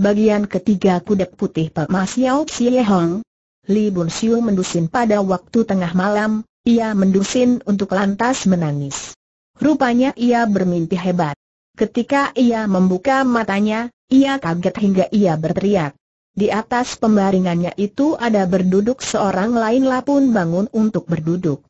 Bagian ketiga kudek putih Pak Mas Yao Xie Hong. Li Bun Siu mendusin pada waktu tengah malam, ia mendusin untuk lantas menangis. Rupanya ia bermimpi hebat. Ketika ia membuka matanya, ia kaget hingga ia berteriak. Di atas pembaringannya itu ada berduduk seorang lainlah pun bangun untuk berduduk.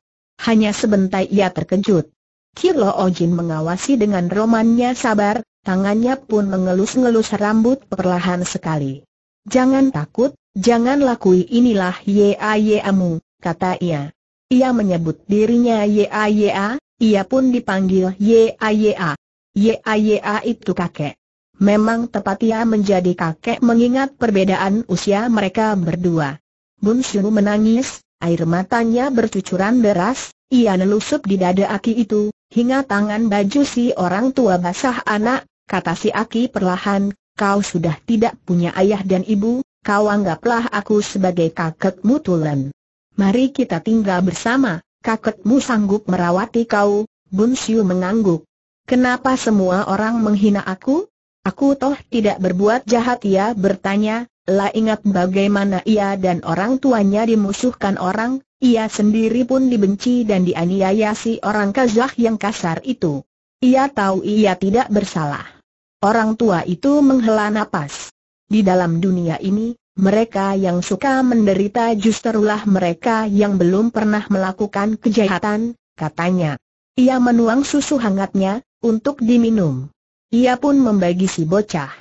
Hanya sebentar ia terkejut. Kilo Ojin mengawasi dengan romannya sabar, tangannya pun mengelus-ngelus rambut perlahan sekali. Jangan takut, jangan lakui inilah YAYAmu, kata ia. Ia menyebut dirinya YAYA, ia pun dipanggil YAYA. YAYA itu kakek. Memang tepat ia menjadi kakek mengingat perbedaan usia mereka berdua. Bun menangis, air matanya bercucuran deras, ia nelusup di dada Aki itu, hingga tangan baju si orang tua basah anak, kata si Aki perlahan, kau sudah tidak punya ayah dan ibu, kau anggaplah aku sebagai kakekmu Tulen. Mari kita tinggal bersama, kakekmu sanggup merawati kau, Bun Siu mengangguk. Kenapa semua orang menghina aku? Aku toh tidak berbuat jahat ia bertanya, lah ingat bagaimana ia dan orang tuanya dimusuhkan orang, ia sendiri pun dibenci dan dianiaya si orang Kazakh yang kasar itu. Ia tahu ia tidak bersalah. Orang tua itu menghela nafas. Di dalam dunia ini, mereka yang suka menderita justerulah mereka yang belum pernah melakukan kejahatan, katanya. Ia menuang susu hangatnya, untuk diminum. Ia pun membagi si bocah.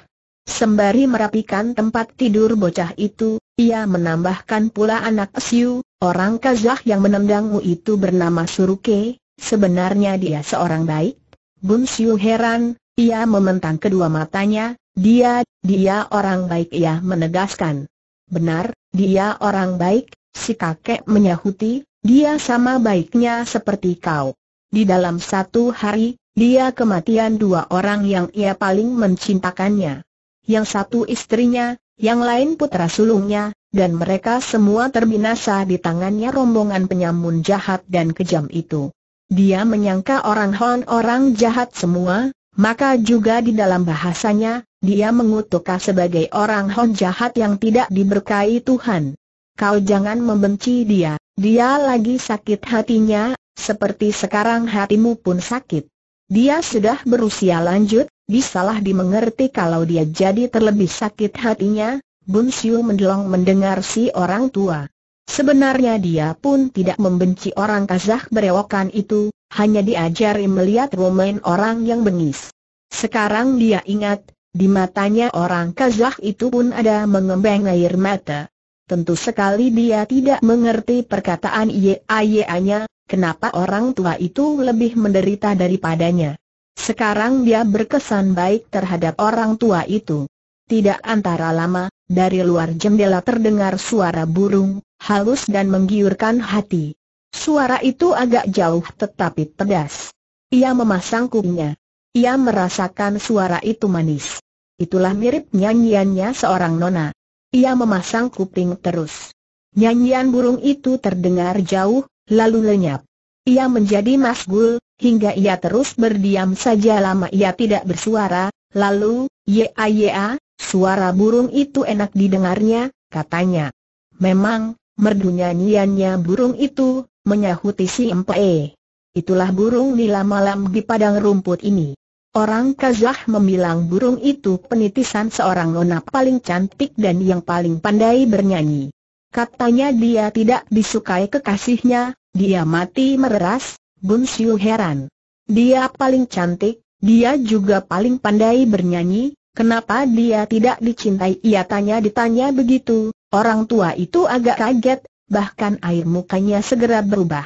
Sembari merapikan tempat tidur bocah itu, ia menambahkan pula anak Siu, orang Kazakh yang menendangmu itu bernama Suruke, sebenarnya dia seorang baik. Bun Siu heran, ia mementang kedua matanya, dia, dia orang baik ia menegaskan. Benar, dia orang baik, si kakek menyahuti, dia sama baiknya seperti kau. Di dalam satu hari, dia kematian dua orang yang ia paling mencintakannya. Yang satu istrinya, yang lain putra sulungnya, dan mereka semua terbinasa di tangannya rombongan penyamun jahat dan kejam itu. Dia menyangka orang orang jahat semua, maka juga di dalam bahasanya, dia mengutukka sebagai orang hon jahat yang tidak diberkahi Tuhan. Kau jangan membenci dia, dia lagi sakit hatinya, seperti sekarang hatimu pun sakit. Dia sudah berusia lanjut, bisalah dimengerti kalau dia jadi terlebih sakit hatinya, Bun Siu mendelong mendengar si orang tua. Sebenarnya dia pun tidak membenci orang Kazakh berewokan itu, hanya diajari melihat romain orang yang bengis. Sekarang dia ingat, di matanya orang Kazakh itu pun ada mengembang air mata. Tentu sekali dia tidak mengerti perkataan aye nya kenapa orang tua itu lebih menderita daripadanya. Sekarang dia berkesan baik terhadap orang tua itu. Tidak antara lama, dari luar jendela terdengar suara burung, halus dan menggiurkan hati. Suara itu agak jauh tetapi pedas. Ia memasang kupingnya. Ia merasakan suara itu manis. Itulah mirip nyanyiannya seorang nona. Ia memasang kuping terus. Nyanyian burung itu terdengar jauh, lalu lenyap. Ia menjadi masgul, hingga ia terus berdiam saja lama ia tidak bersuara, lalu, ya ya, suara burung itu enak didengarnya, katanya. Memang, merdu nyanyiannya burung itu, menyahuti si Empe. Itulah burung nila malam di padang rumput ini. Orang Kazah membilang burung itu penitisan seorang nona paling cantik dan yang paling pandai bernyanyi. Katanya dia tidak disukai kekasihnya, dia mati mereras, Bun Siu heran. Dia paling cantik, dia juga paling pandai bernyanyi, kenapa dia tidak dicintai ia tanya ditanya begitu, orang tua itu agak kaget, bahkan air mukanya segera berubah.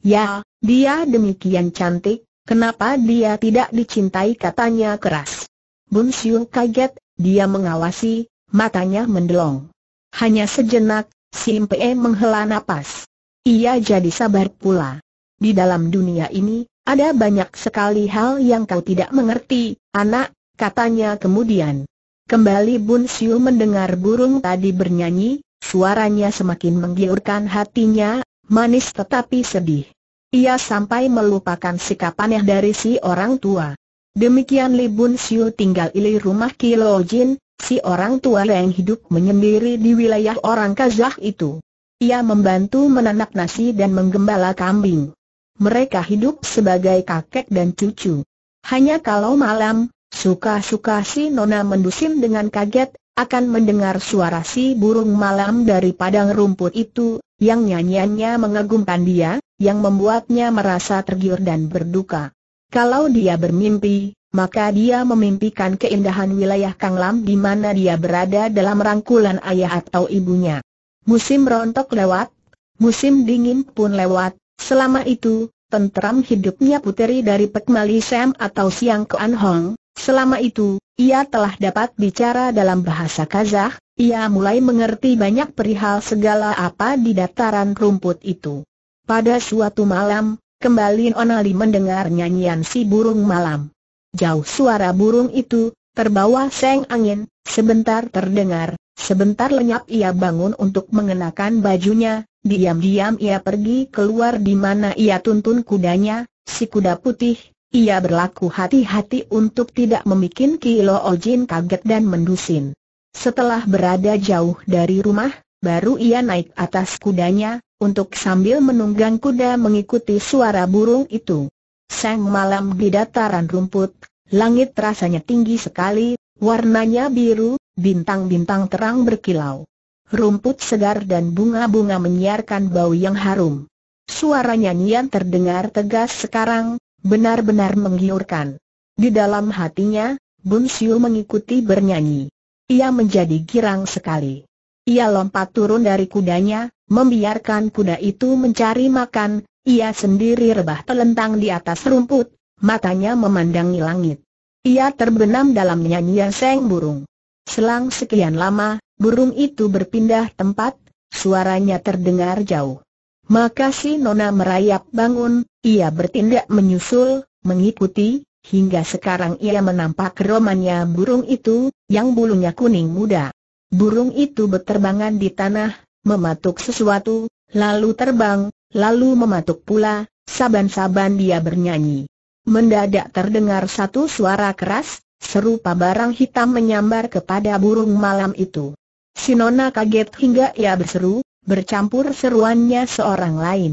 Ya, dia demikian cantik, kenapa dia tidak dicintai katanya keras. Bun Siung kaget, dia mengawasi, matanya mendelong. Hanya sejenak, Sim Pe menghela napas. Ia jadi sabar pula. Di dalam dunia ini, ada banyak sekali hal yang kau tidak mengerti, anak, katanya kemudian. Kembali Bun Siu mendengar burung tadi bernyanyi, Suaranya semakin menggiurkan hatinya, manis tetapi sedih. Ia sampai melupakan sikap aneh dari si orang tua. Demikian Li Bun Siu tinggal ili rumah Kilo Jin, si orang tua yang hidup menyendiri di wilayah orang Kazakh itu. Ia membantu menanak nasi dan menggembala kambing. Mereka hidup sebagai kakek dan cucu. Hanya kalau malam, suka-suka si Nona mendusim dengan kaget, akan mendengar suara si burung malam dari padang rumput itu, yang nyanyiannya mengagumkan dia, yang membuatnya merasa tergiur dan berduka. Kalau dia bermimpi, maka dia memimpikan keindahan wilayah kang lam di mana dia berada dalam rangkulan ayah atau ibunya. Musim rontok lewat, musim dingin pun lewat, selama itu, tentram hidupnya puteri dari Pek Sam atau Siang Kuan Hong, selama itu, ia telah dapat bicara dalam bahasa Kazakh, ia mulai mengerti banyak perihal segala apa di dataran rumput itu. Pada suatu malam, kembali Onali mendengar nyanyian si burung malam. Jauh suara burung itu, terbawa seng angin, sebentar terdengar, sebentar lenyap ia bangun untuk mengenakan bajunya, diam-diam ia pergi keluar di mana ia tuntun kudanya, si kuda putih, ia berlaku hati-hati untuk tidak membuat Kilo Ojin kaget dan mendusin. Setelah berada jauh dari rumah, baru ia naik atas kudanya, untuk sambil menunggang kuda mengikuti suara burung itu. Sang malam di dataran rumput, langit rasanya tinggi sekali, warnanya biru, bintang-bintang terang berkilau. Rumput segar dan bunga-bunga menyiarkan bau yang harum. Suara nyanyian terdengar tegas sekarang, Benar-benar menggiurkan. Di dalam hatinya, Bun Siu mengikuti bernyanyi. Ia menjadi girang sekali. Ia lompat turun dari kudanya, membiarkan kuda itu mencari makan, ia sendiri rebah telentang di atas rumput, matanya memandangi langit. Ia terbenam dalam nyanyian seng burung. Selang sekian lama, burung itu berpindah tempat, suaranya terdengar jauh. Maka Nona merayap bangun, ia bertindak menyusul, mengikuti, hingga sekarang ia menampak romannya burung itu, yang bulunya kuning muda. Burung itu berterbangan di tanah, mematuk sesuatu, lalu terbang, lalu mematuk pula, saban-saban dia bernyanyi. Mendadak terdengar satu suara keras, serupa barang hitam menyambar kepada burung malam itu. Si Nona kaget hingga ia berseru, bercampur seruannya seorang lain.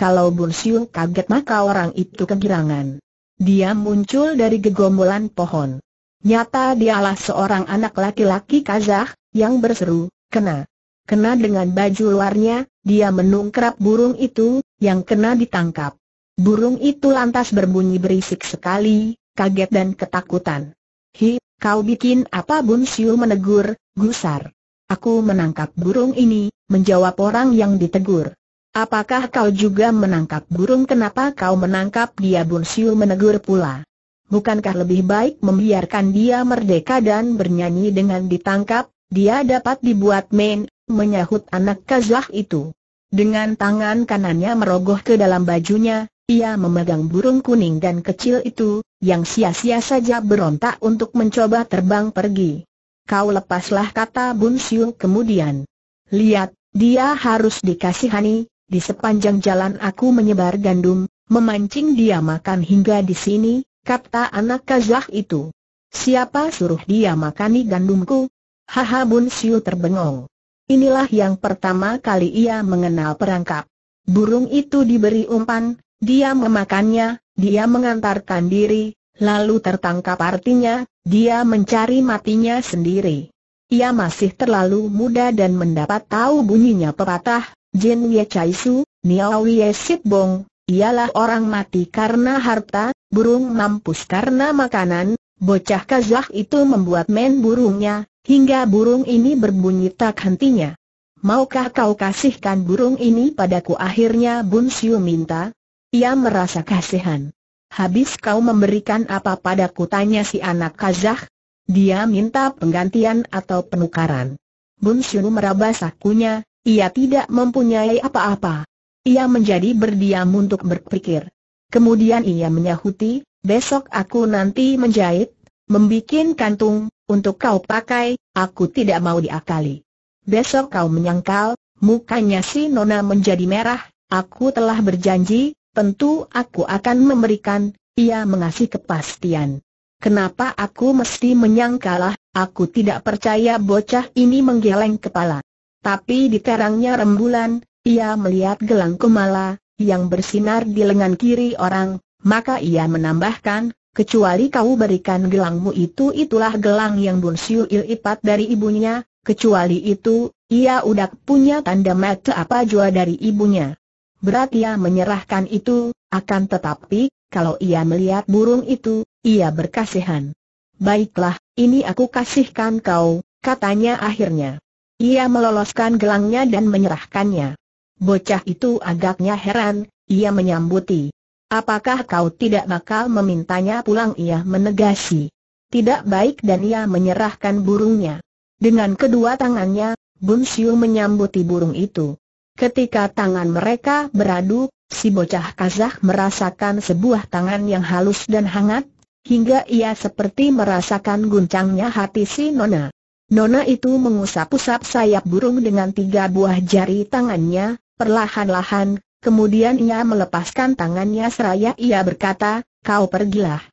Kalau Bun Siu kaget maka orang itu kegirangan. Dia muncul dari gegombolan pohon. Nyata dialah seorang anak laki-laki Kazakh, yang berseru, kena. Kena dengan baju luarnya, dia menungkrap burung itu, yang kena ditangkap. Burung itu lantas berbunyi berisik sekali, kaget dan ketakutan. Hi, kau bikin apa Bun Siu menegur, gusar. Aku menangkap burung ini, menjawab orang yang ditegur. Apakah kau juga menangkap burung? Kenapa kau menangkap dia? Bun Siu menegur pula. Bukankah lebih baik membiarkan dia merdeka dan bernyanyi dengan ditangkap, dia dapat dibuat main, menyahut anak kazah itu. Dengan tangan kanannya merogoh ke dalam bajunya, ia memegang burung kuning dan kecil itu, yang sia-sia saja berontak untuk mencoba terbang pergi. Kau lepaslah kata Bun Siu kemudian. Lihat, dia harus dikasihani, di sepanjang jalan aku menyebar gandum, memancing dia makan hingga di sini, kata anak kazah itu. Siapa suruh dia makani gandumku? Haha Bun Siu terbengong. Inilah yang pertama kali ia mengenal perangkap. Burung itu diberi umpan, dia memakannya, dia mengantarkan diri, lalu tertangkap artinya, dia mencari matinya sendiri. Ia masih terlalu muda dan mendapat tahu bunyinya pepatah, Jin Ye Chai Su, Niao Ye Sit Bong, ialah orang mati karena harta, burung mampus karena makanan, bocah kazah itu membuat men burungnya, hingga burung ini berbunyi tak hentinya. Maukah kau kasihkan burung ini padaku akhirnya Bun Siu minta? Ia merasa kasihan. Habis kau memberikan apa padaku tanya si anak kazah, dia minta penggantian atau penukaran. Bun Shun meraba sakunya, ia tidak mempunyai apa-apa. Ia menjadi berdiam untuk berpikir. Kemudian ia menyahuti, besok aku nanti menjahit, membuat kantung, untuk kau pakai, aku tidak mau diakali. Besok kau menyangkal, mukanya si Nona menjadi merah, aku telah berjanji, tentu aku akan memberikan, ia mengasih kepastian. Kenapa aku mesti menyangkalah, aku tidak percaya bocah ini menggeleng kepala. Tapi di terangnya rembulan, ia melihat gelang kumala, yang bersinar di lengan kiri orang, maka ia menambahkan, kecuali kau berikan gelangmu itu itulah gelang yang bunsiu ilipat dari ibunya, kecuali itu, ia udah punya tanda mata apa jua dari ibunya. Berat ia menyerahkan itu, akan tetapi, kalau ia melihat burung itu, ia berkasihan. Baiklah, ini aku kasihkan kau, katanya akhirnya. Ia meloloskan gelangnya dan menyerahkannya. Bocah itu agaknya heran, ia menyambuti. Apakah kau tidak bakal memintanya pulang? Ia menegasi. Tidak baik dan ia menyerahkan burungnya. Dengan kedua tangannya, Bun Siu menyambuti burung itu. Ketika tangan mereka beradu, si bocah Kazah merasakan sebuah tangan yang halus dan hangat, hingga ia seperti merasakan guncangnya hati si Nona. Nona itu mengusap-usap sayap burung dengan tiga buah jari tangannya, perlahan-lahan, kemudian ia melepaskan tangannya seraya ia berkata, kau pergilah.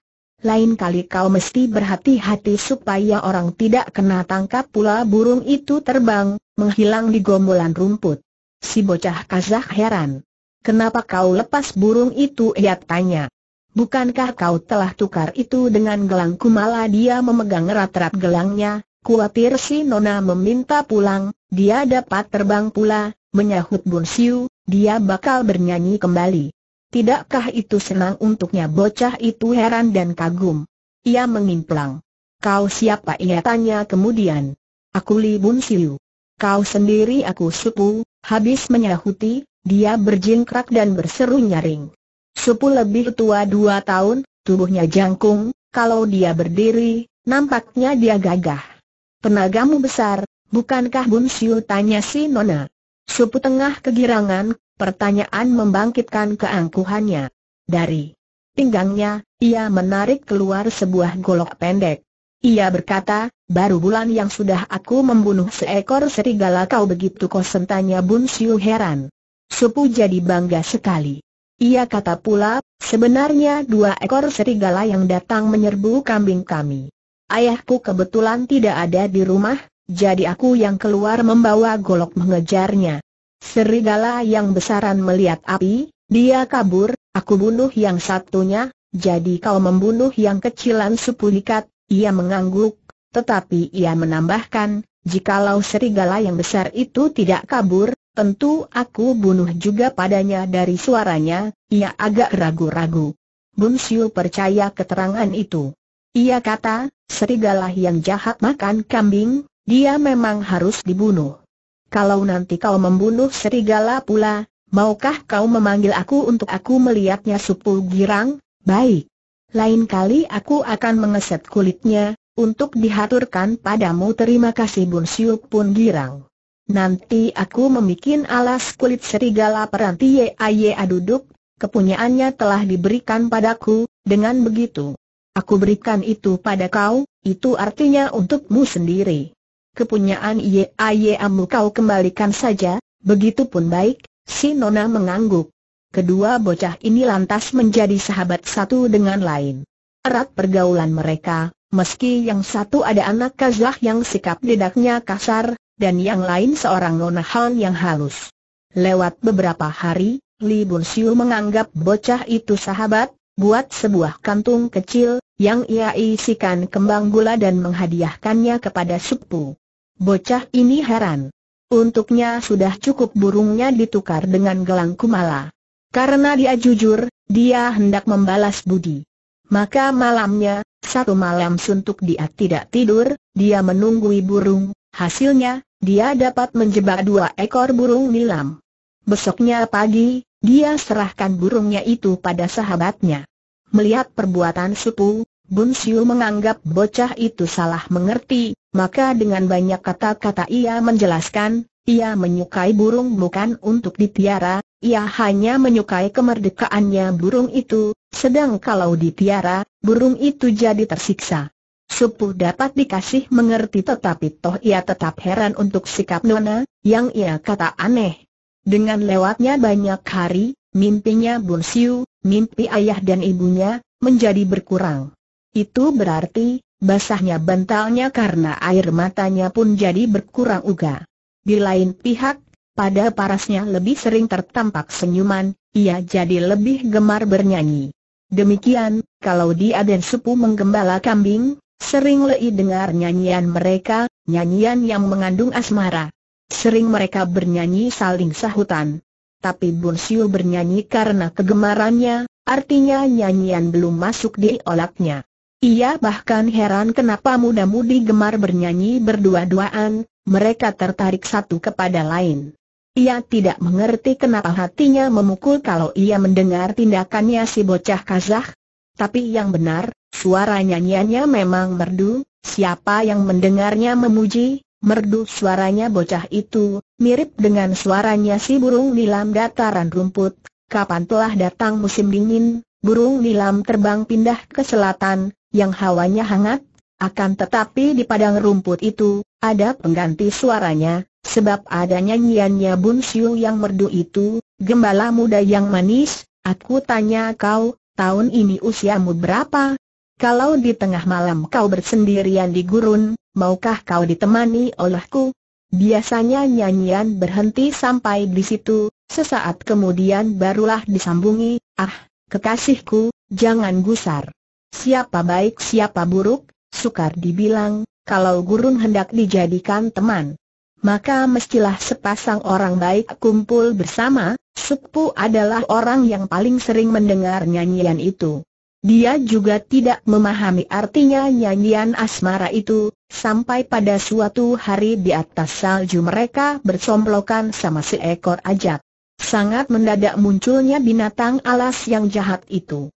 Lain kali kau mesti berhati-hati supaya orang tidak kena tangkap pula burung itu terbang, menghilang di gombolan rumput. Si bocah Kazah heran. Kenapa kau lepas burung itu? Ia tanya. Bukankah kau telah tukar itu dengan gelangku? Malah dia memegang erat-erat gelangnya, kuatir si Nona meminta pulang, dia dapat terbang pula, menyahut Bun Siu, dia bakal bernyanyi kembali. Tidakkah itu senang untuknya? Bocah itu heran dan kagum. Ia mengimplang. Kau siapa? Ia tanya kemudian. Aku Li Bun Siu. Kau sendiri aku supu, Habis menyahuti, dia berjingkrak dan berseru nyaring. Supu lebih tua dua tahun, tubuhnya jangkung, kalau dia berdiri, nampaknya dia gagah. Tenagamu besar, bukankah Bun Siu tanya si Nona? Supu tengah kegirangan, pertanyaan membangkitkan keangkuhannya. Dari pinggangnya, ia menarik keluar sebuah golok pendek. Ia berkata, baru bulan yang sudah aku membunuh seekor serigala kau begitu kau sentanya Bun Siu heran. Supu jadi bangga sekali. Ia kata pula, sebenarnya dua ekor serigala yang datang menyerbu kambing kami. Ayahku kebetulan tidak ada di rumah, jadi aku yang keluar membawa golok mengejarnya. Serigala yang besaran melihat api, dia kabur, aku bunuh yang satunya, jadi kau membunuh yang kecilan sepulikat, ia mengangguk, tetapi ia menambahkan, jikalau serigala yang besar itu tidak kabur, tentu aku bunuh juga padanya dari suaranya, ia agak ragu-ragu. Bun Siu percaya keterangan itu. Ia kata, serigala yang jahat makan kambing, dia memang harus dibunuh. Kalau nanti kau membunuh serigala pula, maukah kau memanggil aku untuk aku melihatnya supu girang? Baik. Lain kali aku akan mengeset kulitnya, untuk dihaturkan padamu terima kasih Bun Siuk pun girang. Nanti aku memikin alas kulit serigala peranti Yaya duduk, kepunyaannya telah diberikan padaku, dengan begitu. Aku berikan itu pada kau, itu artinya untukmu sendiri. Kepunyaan Yaya mu kau kembalikan saja, begitu pun baik, si Nona mengangguk. Kedua bocah ini lantas menjadi sahabat satu dengan lain. Erat pergaulan mereka, meski yang satu ada anak Kazah yang sikap dedaknya kasar, dan yang lain seorang Nona Han yang halus. Lewat beberapa hari, Li Bun Siu menganggap bocah itu sahabat, buat sebuah kantung kecil, yang ia isikan kembang gula dan menghadiahkannya kepada Supu. Bocah ini heran. Untuknya sudah cukup burungnya ditukar dengan gelang kumala. Karena dia jujur, dia hendak membalas budi. Maka malamnya, satu malam suntuk dia tidak tidur, dia menunggui burung, hasilnya, dia dapat menjebak dua ekor burung nilam. Besoknya pagi, dia serahkan burungnya itu pada sahabatnya. Melihat perbuatan supu, Bun Siu menganggap bocah itu salah mengerti, maka dengan banyak kata-kata ia menjelaskan, ia menyukai burung bukan untuk dipiara, ia hanya menyukai kemerdekaannya burung itu, sedang kalau dipiara, burung itu jadi tersiksa. Supuh dapat dikasih mengerti tetapi toh ia tetap heran untuk sikap Nona, yang ia kata aneh. Dengan lewatnya banyak hari, mimpinya Bun Siu, mimpi ayah dan ibunya, menjadi berkurang. Itu berarti, basahnya bantalnya karena air matanya pun jadi berkurang juga. Di lain pihak, pada parasnya lebih sering tertampak senyuman, ia jadi lebih gemar bernyanyi. Demikian, kalau di dan sepu menggembala kambing, sering lei dengar nyanyian mereka, nyanyian yang mengandung asmara. Sering mereka bernyanyi saling sahutan. Tapi Bun Siu bernyanyi karena kegemarannya, artinya nyanyian belum masuk di olaknya. Ia bahkan heran kenapa muda-mudi gemar bernyanyi berdua-duaan, mereka tertarik satu kepada lain. Ia tidak mengerti kenapa hatinya memukul kalau ia mendengar tindakannya si bocah Kazakh. Tapi yang benar, suara nyanyiannya memang merdu, siapa yang mendengarnya memuji, merdu suaranya bocah itu, mirip dengan suaranya si burung nilam dataran rumput. Kapan telah datang musim dingin, burung nilam terbang pindah ke selatan, yang hawanya hangat, akan tetapi di padang rumput itu, ada pengganti suaranya, sebab ada nyanyiannya Bun Siu yang merdu itu, gembala muda yang manis, aku tanya kau, tahun ini usiamu berapa? Kalau di tengah malam kau bersendirian di gurun, maukah kau ditemani olehku? Biasanya nyanyian berhenti sampai di situ, sesaat kemudian barulah disambungi, ah, kekasihku, jangan gusar. Siapa baik siapa buruk, sukar dibilang, kalau gurun hendak dijadikan teman. Maka mestilah sepasang orang baik kumpul bersama, Supu adalah orang yang paling sering mendengar nyanyian itu. Dia juga tidak memahami artinya nyanyian asmara itu, sampai pada suatu hari di atas salju mereka bersomplokan sama seekor ajak. Sangat mendadak munculnya binatang alas yang jahat itu.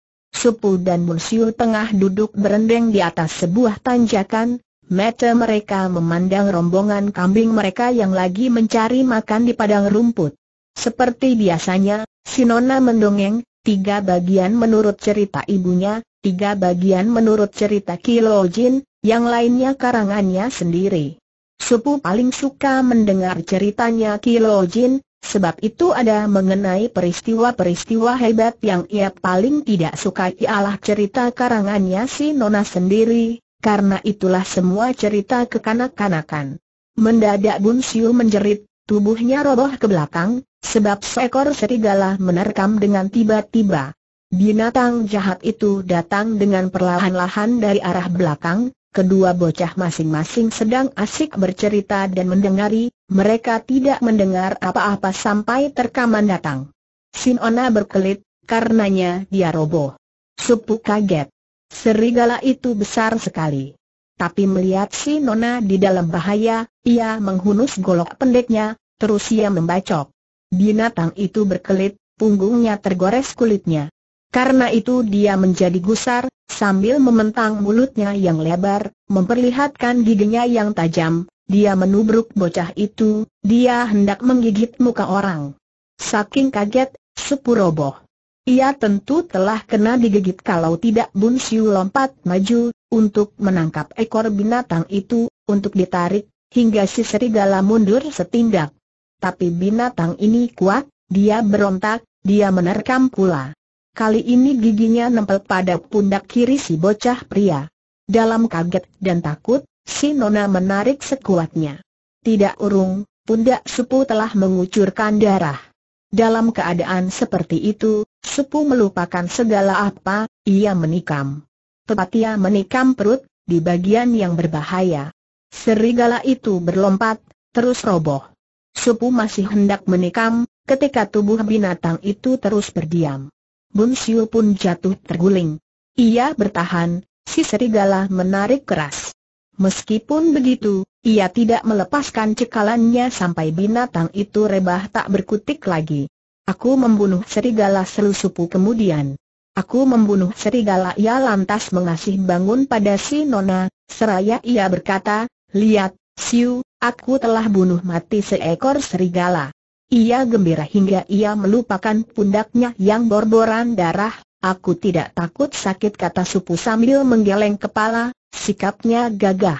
Supu dan Munsiu tengah duduk berendeng di atas sebuah tanjakan, mata mereka memandang rombongan kambing mereka yang lagi mencari makan di padang rumput. Seperti biasanya, Sinona mendongeng, tiga bagian menurut cerita ibunya, tiga bagian menurut cerita Kilojin, yang lainnya karangannya sendiri. Supu paling suka mendengar ceritanya Kilojin, Sebab itu ada mengenai peristiwa-peristiwa hebat yang ia paling tidak suka ialah cerita karangannya si Nona sendiri, karena itulah semua cerita kekanak-kanakan. Mendadak Bun Siu menjerit, tubuhnya roboh ke belakang, sebab seekor serigala menerkam dengan tiba-tiba. Binatang jahat itu datang dengan perlahan-lahan dari arah belakang, kedua bocah masing-masing sedang asik bercerita dan mendengari, mereka tidak mendengar apa-apa sampai terkaman datang. Sinona berkelit, karenanya dia roboh. Supu kaget. Serigala itu besar sekali. Tapi melihat si Nona di dalam bahaya, ia menghunus golok pendeknya, terus ia membacok. Binatang itu berkelit, punggungnya tergores kulitnya. Karena itu dia menjadi gusar, sambil mementang mulutnya yang lebar, memperlihatkan giginya yang tajam, dia menubruk bocah itu, dia hendak menggigit muka orang. Saking kaget, sepuroboh. Ia tentu telah kena digigit kalau tidak Bun Siu lompat maju, untuk menangkap ekor binatang itu, untuk ditarik, hingga si serigala mundur setindak. Tapi binatang ini kuat, dia berontak, dia menerkam pula. Kali ini giginya nempel pada pundak kiri si bocah pria. Dalam kaget dan takut, si Nona menarik sekuatnya. Tidak urung, pundak Supu telah mengucurkan darah. Dalam keadaan seperti itu, Supu melupakan segala apa, ia menikam. ia menikam perut, di bagian yang berbahaya. Serigala itu berlompat, terus roboh. Supu masih hendak menikam, ketika tubuh binatang itu terus berdiam. Bun Siu pun jatuh terguling. Ia bertahan, si serigala menarik keras. Meskipun begitu, ia tidak melepaskan cekalannya sampai binatang itu rebah tak berkutik lagi. Aku membunuh serigala selusupu kemudian. Aku membunuh serigala ia lantas mengasih bangun pada si Nona, seraya ia berkata, Lihat, Siu, aku telah bunuh mati seekor serigala. Ia gembira hingga ia melupakan pundaknya yang borboran darah, aku tidak takut sakit kata supu sambil menggeleng kepala, Sikapnya gagah.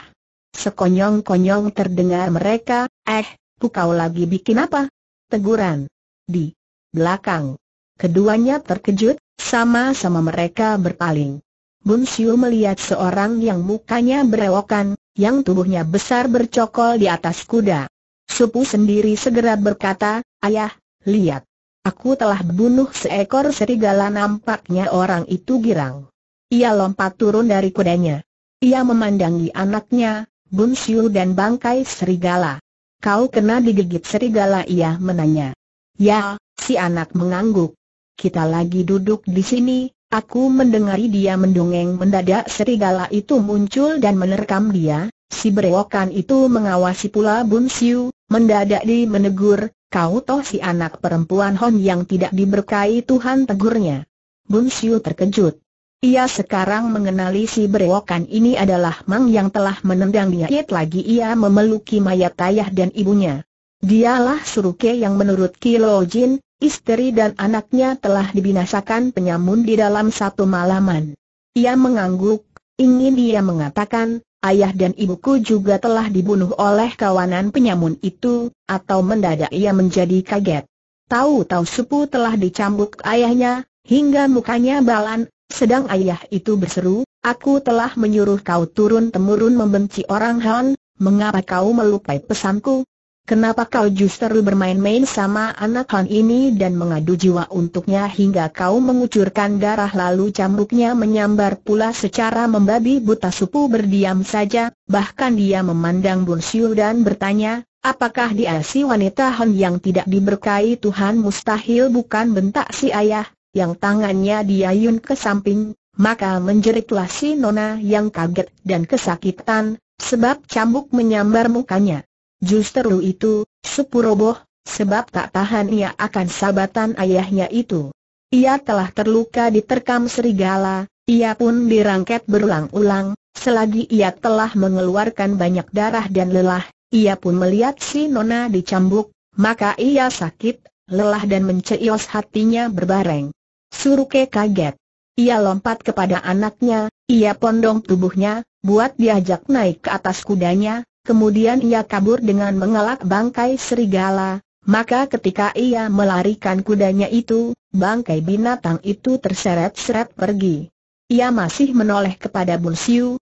Sekonyong-konyong terdengar mereka, eh, kau lagi bikin apa? Teguran. Di belakang. Keduanya terkejut, sama-sama mereka berpaling. Bun Siu melihat seorang yang mukanya berewokan, yang tubuhnya besar bercokol di atas kuda. Supu sendiri segera berkata, Ayah, lihat. Aku telah bunuh seekor serigala nampaknya orang itu girang. Ia lompat turun dari kudanya. Ia memandangi anaknya, Bun Siu dan bangkai serigala. Kau kena digigit serigala ia menanya. Ya, si anak mengangguk. Kita lagi duduk di sini, aku mendengari dia mendongeng mendadak serigala itu muncul dan menerkam dia. Si berewokan itu mengawasi pula Bun Siu, mendadak di menegur, kau toh si anak perempuan Hon yang tidak diberkahi Tuhan tegurnya. Bun Siu terkejut. Ia sekarang mengenali si berewokan ini adalah Mang yang telah menendang dia Yet lagi ia memeluki mayat ayah dan ibunya. Dialah Suruke yang menurut Kilo Jin, istri dan anaknya telah dibinasakan penyamun di dalam satu malaman. Ia mengangguk, ingin dia mengatakan, ayah dan ibuku juga telah dibunuh oleh kawanan penyamun itu, atau mendadak ia menjadi kaget. Tahu-tahu Supu telah dicambuk ayahnya, hingga mukanya balan, sedang ayah itu berseru, aku telah menyuruh kau turun-temurun membenci orang Han, mengapa kau melupai pesanku? Kenapa kau justru bermain-main sama anak Han ini dan mengadu jiwa untuknya hingga kau mengucurkan darah lalu cambuknya menyambar pula secara membabi buta supu berdiam saja, bahkan dia memandang Bun Siu dan bertanya, apakah dia si wanita Han yang tidak diberkahi Tuhan mustahil bukan bentak si ayah, yang tangannya diayun ke samping, maka menjeritlah si Nona yang kaget dan kesakitan, sebab cambuk menyambar mukanya. Justru itu, Sepuroboh, sebab tak tahan ia akan sabatan ayahnya itu. Ia telah terluka di diterkam serigala, ia pun dirangket berulang-ulang, selagi ia telah mengeluarkan banyak darah dan lelah, ia pun melihat si Nona dicambuk, maka ia sakit, lelah dan menceios hatinya berbareng. Suruke kaget. Ia lompat kepada anaknya, ia pondong tubuhnya, buat diajak naik ke atas kudanya, kemudian ia kabur dengan mengelak bangkai serigala, maka ketika ia melarikan kudanya itu, bangkai binatang itu terseret-seret pergi. Ia masih menoleh kepada Bun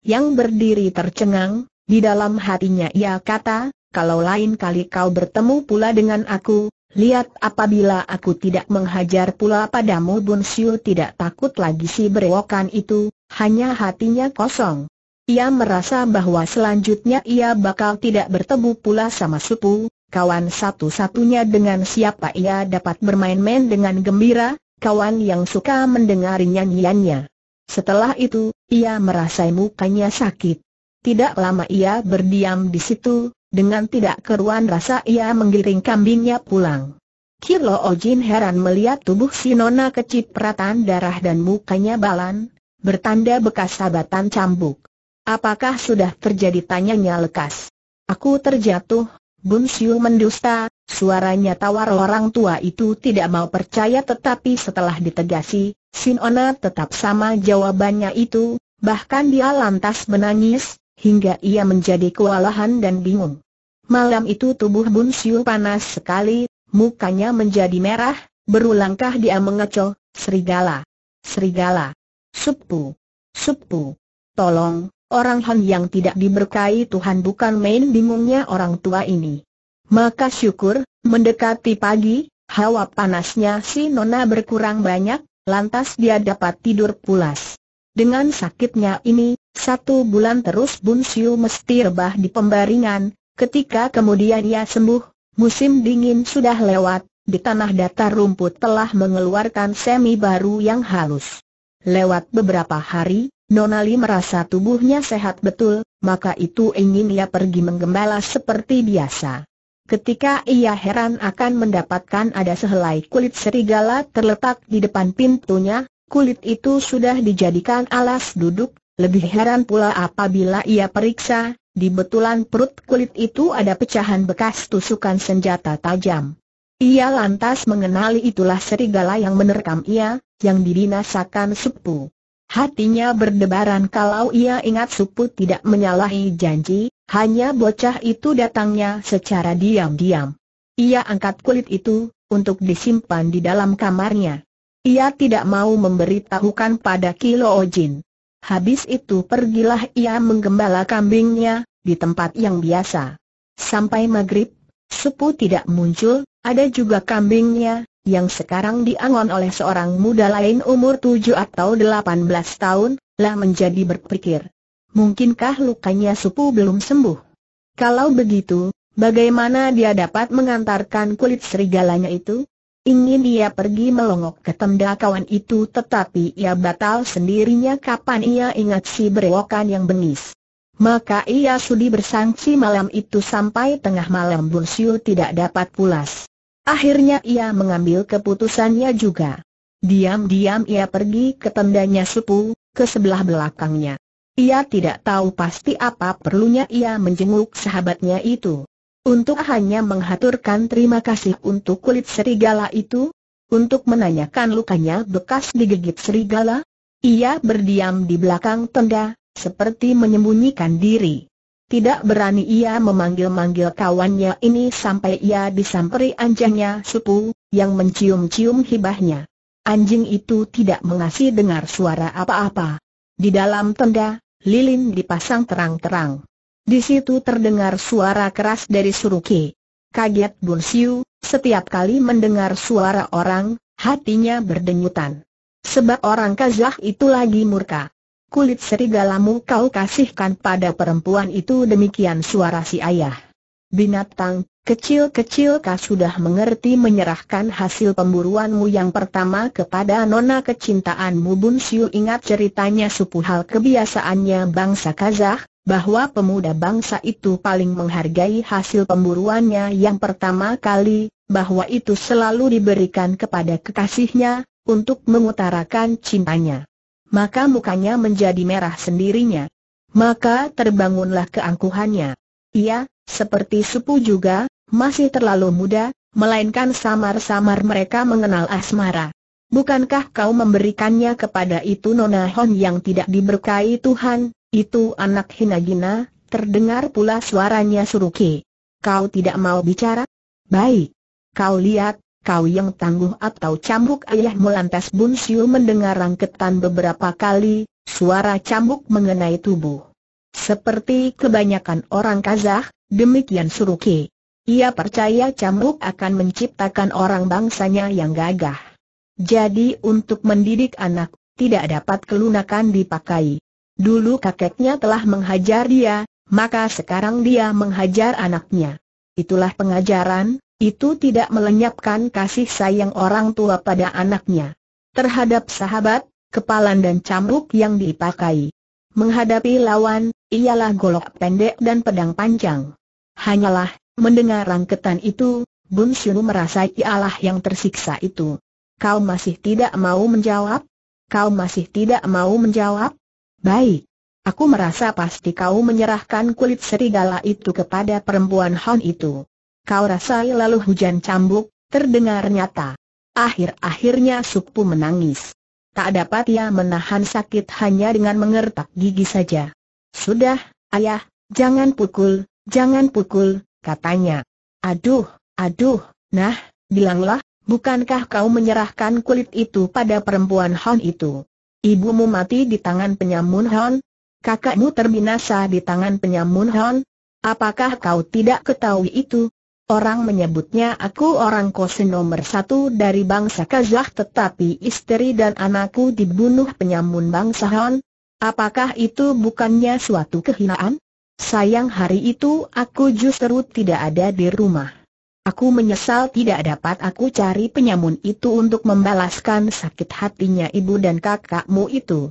yang berdiri tercengang, di dalam hatinya ia kata, kalau lain kali kau bertemu pula dengan aku, Lihat apabila aku tidak menghajar pula padamu Bun Siu tidak takut lagi si berewokan itu, hanya hatinya kosong. Ia merasa bahwa selanjutnya ia bakal tidak bertemu pula sama Supu, kawan satu-satunya dengan siapa ia dapat bermain-main dengan gembira, kawan yang suka mendengar nyanyiannya. Setelah itu, ia merasai mukanya sakit. Tidak lama ia berdiam di situ, dengan tidak keruan rasa ia menggiring kambingnya pulang. Kirlo Ojin heran melihat tubuh si nona kecipratan darah dan mukanya balan, bertanda bekas sabatan cambuk. Apakah sudah terjadi tanyanya lekas? Aku terjatuh, Bun Siu mendusta, suaranya tawar orang tua itu tidak mau percaya tetapi setelah ditegasi, Sinona tetap sama jawabannya itu, bahkan dia lantas menangis, hingga ia menjadi kewalahan dan bingung. Malam itu tubuh Bun Siu panas sekali, mukanya menjadi merah, berulangkah dia mengecoh, serigala, serigala, supu, supu, tolong, orang Han yang tidak diberkahi Tuhan bukan main bingungnya orang tua ini. Maka syukur, mendekati pagi, hawa panasnya si Nona berkurang banyak, lantas dia dapat tidur pulas. Dengan sakitnya ini, satu bulan terus Bun Siu mesti rebah di pembaringan, Ketika kemudian ia sembuh, musim dingin sudah lewat, di tanah datar rumput telah mengeluarkan semi baru yang halus. Lewat beberapa hari, Nonali merasa tubuhnya sehat betul, maka itu ingin ia pergi menggembala seperti biasa. Ketika ia heran akan mendapatkan ada sehelai kulit serigala terletak di depan pintunya, kulit itu sudah dijadikan alas duduk, lebih heran pula apabila ia periksa, di betulan perut kulit itu ada pecahan bekas tusukan senjata tajam. Ia lantas mengenali itulah serigala yang menerkam ia, yang dibinasakan Supu. Hatinya berdebaran kalau ia ingat Supu tidak menyalahi janji, hanya bocah itu datangnya secara diam-diam. Ia angkat kulit itu, untuk disimpan di dalam kamarnya. Ia tidak mau memberitahukan pada Kilo Ojin. Habis itu pergilah ia menggembala kambingnya, di tempat yang biasa. Sampai maghrib, Sepu tidak muncul, ada juga kambingnya, yang sekarang diangon oleh seorang muda lain umur tujuh atau 18 tahun, lah menjadi berpikir. Mungkinkah lukanya Sepu belum sembuh? Kalau begitu, bagaimana dia dapat mengantarkan kulit serigalanya itu? Ingin ia pergi melongok ke tenda kawan itu tetapi ia batal sendirinya kapan ia ingat si berewokan yang bengis. Maka ia sudi bersangsi malam itu sampai tengah malam Siu tidak dapat pulas. Akhirnya ia mengambil keputusannya juga. Diam-diam ia pergi ke tendanya sepuh, ke sebelah belakangnya. Ia tidak tahu pasti apa perlunya ia menjenguk sahabatnya itu. Untuk hanya menghaturkan terima kasih untuk kulit serigala itu? Untuk menanyakan lukanya bekas digigit serigala? Ia berdiam di belakang tenda, seperti menyembunyikan diri. Tidak berani ia memanggil-manggil kawannya ini sampai ia disamperi anjingnya Supu, yang mencium-cium hibahnya. Anjing itu tidak mengasih dengar suara apa-apa. Di dalam tenda, lilin dipasang terang-terang. Di situ terdengar suara keras dari Suruki. Kaget Bun Siu, setiap kali mendengar suara orang, hatinya berdenyutan. Sebab orang Kazah itu lagi murka. Kulit serigalamu kau kasihkan pada perempuan itu demikian suara si ayah. Binatang, kecil-kecil kau sudah mengerti menyerahkan hasil pemburuanmu yang pertama kepada nona kecintaanmu Bun Siu ingat ceritanya supuhal hal kebiasaannya bangsa Kazah, bahwa pemuda bangsa itu paling menghargai hasil pemburuannya yang pertama kali, bahwa itu selalu diberikan kepada kekasihnya, untuk mengutarakan cintanya. Maka mukanya menjadi merah sendirinya. Maka terbangunlah keangkuhannya. Ia, seperti sepupu juga, masih terlalu muda, melainkan samar-samar mereka mengenal asmara. Bukankah kau memberikannya kepada itu Nona Hon yang tidak diberkahi Tuhan, itu anak Hinagina, terdengar pula suaranya Suruki. Kau tidak mau bicara? Baik. Kau lihat, kau yang tangguh atau cambuk ayah lantas Bun Siu mendengar rangketan beberapa kali, suara cambuk mengenai tubuh. Seperti kebanyakan orang Kazakh, demikian Suruki. Ia percaya cambuk akan menciptakan orang bangsanya yang gagah. Jadi untuk mendidik anak, tidak dapat kelunakan dipakai. Dulu kakeknya telah menghajar dia, maka sekarang dia menghajar anaknya. Itulah pengajaran, itu tidak melenyapkan kasih sayang orang tua pada anaknya. Terhadap sahabat, kepalan dan cambuk yang dipakai. Menghadapi lawan, ialah golok pendek dan pedang panjang. Hanyalah, mendengar rangketan itu, Bun Syuru merasa ialah yang tersiksa itu. Kau masih tidak mau menjawab? Kau masih tidak mau menjawab? Baik. Aku merasa pasti kau menyerahkan kulit serigala itu kepada perempuan Han itu. Kau rasai lalu hujan cambuk, terdengar nyata. Akhir-akhirnya Supu menangis. Tak dapat ia menahan sakit hanya dengan mengertak gigi saja. Sudah, ayah, jangan pukul, jangan pukul, katanya. Aduh, aduh, nah, bilanglah, bukankah kau menyerahkan kulit itu pada perempuan Han itu? Ibumu mati di tangan penyamun Hon? Kakakmu terbinasa di tangan penyamun Hon? Apakah kau tidak ketahui itu? Orang menyebutnya aku orang kose nomor satu dari bangsa Kazakh, tetapi istri dan anakku dibunuh penyamun bangsa Han. Apakah itu bukannya suatu kehinaan? Sayang hari itu aku justru tidak ada di rumah. Aku menyesal tidak dapat aku cari penyamun itu untuk membalaskan sakit hatinya ibu dan kakakmu itu.